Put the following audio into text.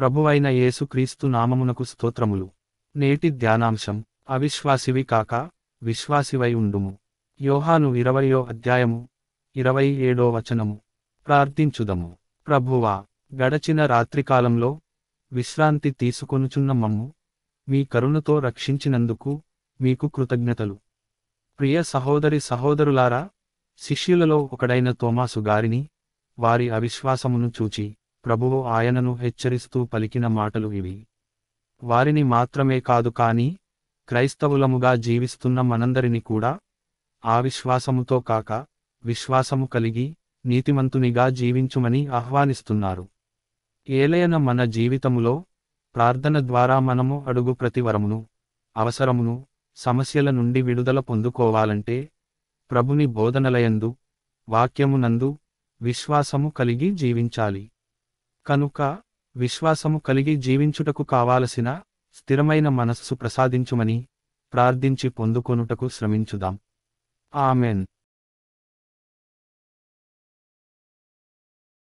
ప్రభువైన యేసుక్రీస్తు నామమునకు స్తోత్రములు నేటి ధ్యానాంశం అవిశ్వాసివి కాక విశ్వాసివై ఉండుము యోహాను ఇరవయో అధ్యాయము ఇరవై ఏడో వచనము ప్రార్థించుదము ప్రభువా గడచిన రాత్రికాలంలో విశ్రాంతి తీసుకొనుచున్న మమ్ము మీ కరుణతో రక్షించినందుకు మీకు కృతజ్ఞతలు ప్రియ సహోదరి సహోదరులారా శిష్యులలో ఒకడైన తోమాసు గారిని వారి అవిశ్వాసమును చూచి ప్రభువు ఆయనను హెచ్చరిస్తూ పలికిన మాటలు ఇవి వారిని మాత్రమే కాదు కానీ క్రైస్తవులముగా జీవిస్తున్న మనందరిని కూడా ఆ విశ్వాసముతో కాక విశ్వాసము కలిగి నీతిమంతునిగా జీవించుమని ఆహ్వానిస్తున్నారు ఏలయన మన జీవితములో ప్రార్థన ద్వారా మనము అడుగు ప్రతివరమును అవసరమును సమస్యల నుండి విడుదల పొందుకోవాలంటే ప్రభుని బోధనలయందు వాక్యమునందు విశ్వాసము కలిగి జీవించాలి కనుక విశ్వాసము కలిగి జీవించుటకు కావాలసిన స్థిరమైన మనస్సు ప్రసాదించుమని ప్రార్థించి పొందుకొనుటకు శ్రమించుదాం ఆమెన్